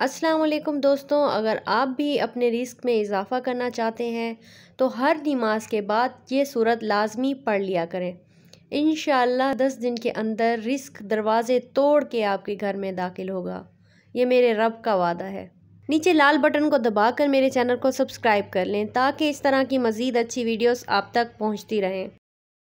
अस्सलाम दोस्तों अगर आप भी अपने रिस्क में इजाफ़ा करना चाहते हैं तो हर नमाज के बाद ये सूरत लाजमी पढ़ लिया करें इन दस दिन के अंदर रिस्क दरवाज़े तोड़ के आपके घर में दाखिल होगा ये मेरे रब का वादा है नीचे लाल बटन को दबाकर मेरे चैनल को सब्सक्राइब कर लें ताकि इस तरह की मज़ीद अच्छी वीडियोस आप तक पहुंचती रहें